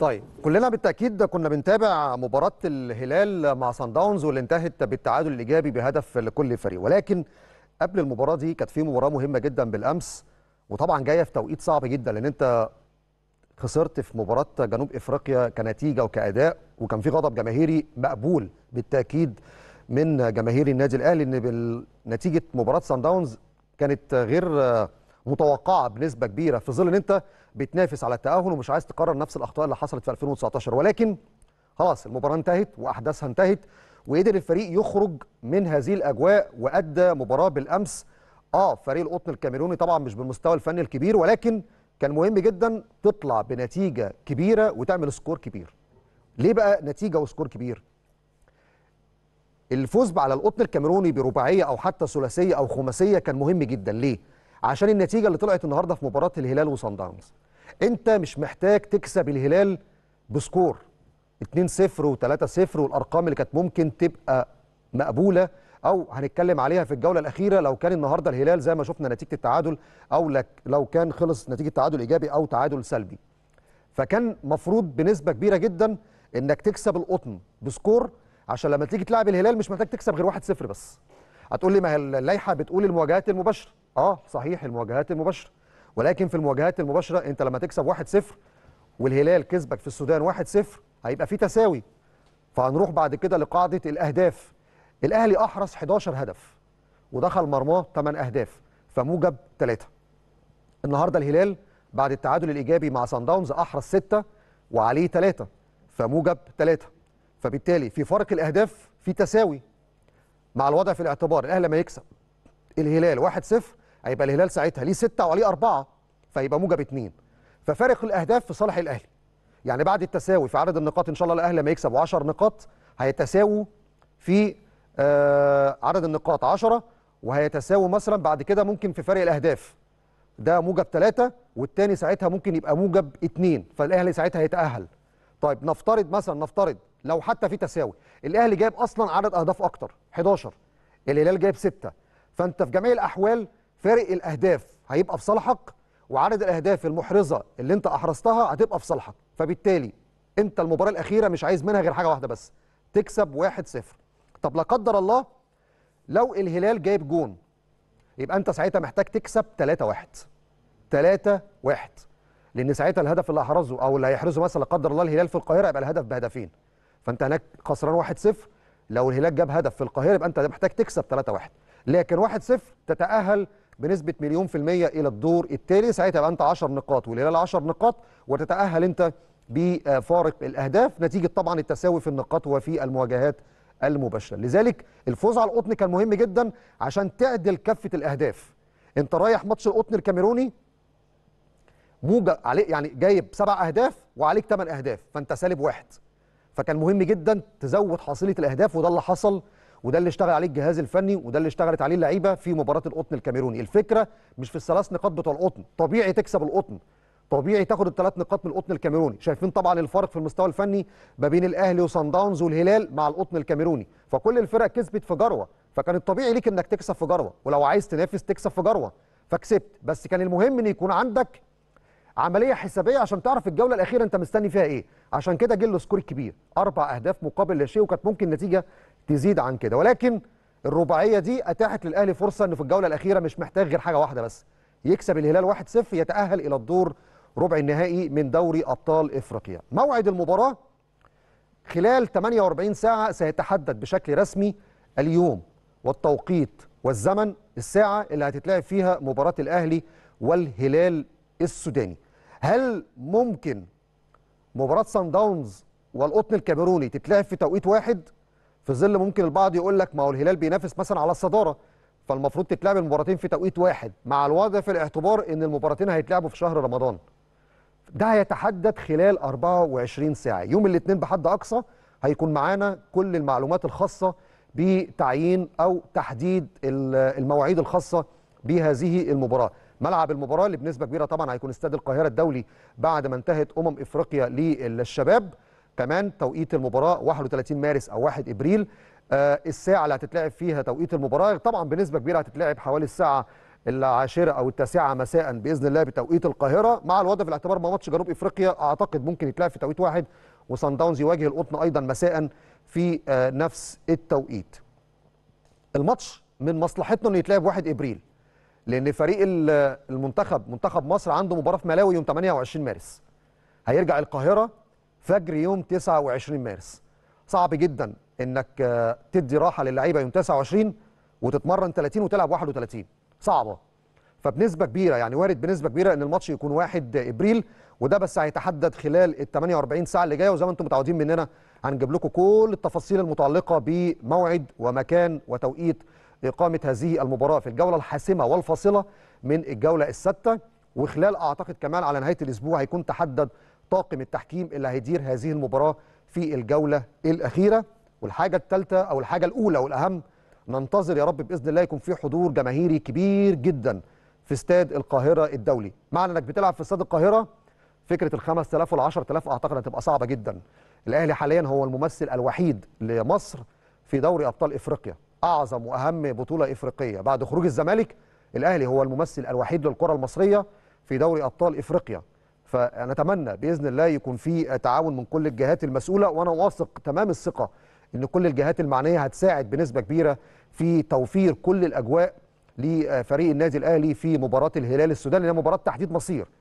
طيب كلنا بالتاكيد كنا بنتابع مباراه الهلال مع سان داونز واللي انتهت بالتعادل الايجابي بهدف لكل فريق ولكن قبل المباراه دي كانت في مباراه مهمه جدا بالامس وطبعا جايه في توقيت صعب جدا لان انت خسرت في مباراه جنوب افريقيا كنتيجه وكاداء وكان في غضب جماهيري مقبول بالتاكيد من جماهير النادي الاهلي ان نتيجه مباراه سان داونز كانت غير متوقعه بنسبه كبيره في ظل ان انت بتنافس على التاهل ومش عايز تكرر نفس الاخطاء اللي حصلت في 2019 ولكن خلاص المباراه انتهت واحداثها انتهت وقدر الفريق يخرج من هذه الاجواء وادى مباراه بالامس اه فريق القطن الكاميروني طبعا مش بالمستوى الفني الكبير ولكن كان مهم جدا تطلع بنتيجه كبيره وتعمل سكور كبير ليه بقى نتيجه وسكور كبير الفوز على القطن الكاميروني برباعيه او حتى ثلاثيه او خماسيه كان مهم جدا ليه عشان النتيجه اللي طلعت النهارده في مباراه الهلال وصن داونز انت مش محتاج تكسب الهلال بسكور 2-0 و3-0 والارقام اللي كانت ممكن تبقى مقبوله او هنتكلم عليها في الجوله الاخيره لو كان النهارده الهلال زي ما شفنا نتيجه التعادل او لك لو كان خلص نتيجه تعادل ايجابي او تعادل سلبي فكان مفروض بنسبه كبيره جدا انك تكسب القطن بسكور عشان لما تيجي تلعب الهلال مش محتاج تكسب غير 1-0 بس هتقول لي ما هي اللائحه بتقول المواجهات المباشره اه صحيح المواجهات المباشره ولكن في المواجهات المباشره انت لما تكسب 1-0 والهلال كسبك في السودان 1-0 هيبقى في تساوي فهنروح بعد كده لقاعده الاهداف الاهلي احرز 11 هدف ودخل مرماه 8 اهداف فموجب 3 النهارده الهلال بعد التعادل الايجابي مع سان داونز احرز 6 وعليه 3 فموجب 3 فبالتالي في فرق الاهداف في تساوي مع الوضع في الاعتبار الاهلي لما يكسب الهلال 1-0 هيبقى الهلال ساعتها ليه سته وعليه اربعه فيبقى موجب اثنين ففارق الاهداف في صالح الاهلي يعني بعد التساوي في عدد النقاط ان شاء الله الاهلي لما يكسب 10 نقاط هيتساووا في آه، عدد النقاط 10 وهيتساووا مثلا بعد كده ممكن في فرق الاهداف ده موجب ثلاثة والتاني ساعتها ممكن يبقى موجب اثنين فالاهلي ساعتها هيتاهل طيب نفترض مثلا نفترض لو حتى في تساوي الاهلي جايب اصلا عدد اهداف اكتر 11 الهلال جايب 6 فانت في جميع الاحوال فارق الاهداف هيبقى في صالحك وعدد الاهداف المحرزه اللي انت احرزتها هتبقى في صالحك فبالتالي انت المباراه الاخيره مش عايز منها غير حاجه واحده بس تكسب 1-0 طب لا قدر الله لو الهلال جايب جون يبقى انت ساعتها محتاج تكسب 3-1 3-1 لان ساعتها الهدف اللي احرزه او اللي هيحرزه مثلا لا قدر الله الهلال في القاهره يبقى الهدف بهدفين فانت هناك خسران 1-0 لو الهلال جاب هدف في القاهره يبقى انت محتاج تكسب 3-1 لكن 1-0 تتاهل بنسبه مليون في الميه الى الدور الثاني ساعتها يبقى انت 10 نقاط والهلال 10 نقاط وتتاهل انت بفارق الاهداف نتيجه طبعا التساوي في النقاط وفي المواجهات المباشره لذلك الفوز على القطن كان مهم جدا عشان تعدل كفه الاهداف انت رايح ماتش القطن الكاميروني موجب عليه يعني جايب سبع اهداف وعليك ثمان اهداف فانت سالب واحد فكان مهم جدا تزود حصيله الاهداف وده اللي حصل وده اللي اشتغل عليه الجهاز الفني وده اللي اشتغلت عليه اللعيبه في مباراه القطن الكاميروني الفكره مش في الثلاث نقاط بتوع القطن طبيعي تكسب القطن طبيعي تاخد الثلاث نقاط من القطن الكاميروني شايفين طبعا الفرق في المستوى الفني ما بين الاهلي وصن داونز والهلال مع القطن الكاميروني فكل الفرق كسبت في جروه فكان الطبيعي ليك انك تكسب في جروه ولو عايز تنافس تكسب في جروه فكسبت بس كان المهم ان يكون عندك عمليه حسابيه عشان تعرف الجوله الاخيره انت مستني فيها ايه عشان كده جه السكور الكبير اربع اهداف مقابل لا شيء وكانت ممكن النتيجه تزيد عن كده ولكن الرباعيه دي اتاحت للاهلي فرصه انه في الجوله الاخيره مش محتاج غير حاجه واحده بس يكسب الهلال 1-0 يتاهل الى الدور ربع النهائي من دوري ابطال افريقيا موعد المباراه خلال 48 ساعه سيتحدد بشكل رسمي اليوم والتوقيت والزمن الساعه اللي هتتلعب فيها مباراه الاهلي والهلال السوداني هل ممكن مباراه سان داونز والقطن الكاميروني تتلعب في توقيت واحد في ظل ممكن البعض يقول لك ما هو الهلال بينافس مثلا على الصداره فالمفروض تتلعب المباراتين في توقيت واحد مع الوضع في الاعتبار ان المباراتين هيتلعبوا في شهر رمضان ده هيتحدد خلال 24 ساعه يوم الاثنين بحد اقصى هيكون معانا كل المعلومات الخاصه بتعيين او تحديد المواعيد الخاصه بهذه المباراه ملعب المباراه اللي بنسبه كبيره طبعا هيكون استاد القاهره الدولي بعد ما انتهت امم افريقيا للشباب كمان توقيت المباراه 31 مارس او 1 ابريل آه الساعه اللي هتتلعب فيها توقيت المباراه طبعا بنسبه كبيره هتتلعب حوالي الساعه العاشرة أو التاسعة مساء بإذن الله بتوقيت القاهرة مع الوضع في الاعتبار ما ماتش جنوب إفريقيا أعتقد ممكن يتلعب في توقيت واحد وصن داونز يواجه القطن أيضا مساء في آه نفس التوقيت الماتش من مصلحتنا انه يتلعب 1 ابريل لان فريق آه، المنتخب منتخب مصر عنده مباراه في ملاوي يوم 28 مارس هيرجع القاهره فجر يوم 29 مارس صعب جدا انك آه، تدي راحه للعيبه يوم 29 وتتمرن 30 وتلعب 31 صعبه فبنسبه كبيره يعني وارد بنسبه كبيره ان الماتش يكون 1 آه، ابريل وده بس هيتحدد خلال ال 48 ساعه اللي جايه وزي ما انتم متعودين مننا هنجيب لكم كل التفاصيل المتعلقه بموعد ومكان وتوقيت اقامه هذه المباراه في الجوله الحاسمه والفاصله من الجوله السادسه وخلال اعتقد كمان على نهايه الاسبوع هيكون تحدد طاقم التحكيم اللي هيدير هذه المباراه في الجوله الاخيره والحاجه الثالثه او الحاجه الاولى والاهم ننتظر يا رب باذن الله يكون في حضور جماهيري كبير جدا في استاد القاهره الدولي معنى انك بتلعب في استاد القاهره فكره ال 5000 وال 10000 اعتقد هتبقى صعبه جدا الاهلي حاليا هو الممثل الوحيد لمصر في دوري ابطال افريقيا اعظم واهم بطوله افريقيه بعد خروج الزمالك الاهلي هو الممثل الوحيد للكره المصريه في دوري ابطال افريقيا فنتمنى باذن الله يكون في تعاون من كل الجهات المسؤوله وانا واثق تمام الثقه ان كل الجهات المعنيه هتساعد بنسبه كبيره في توفير كل الاجواء لفريق النادي الاهلي في مباراه الهلال السوداني اللي مباراه تحديد مصير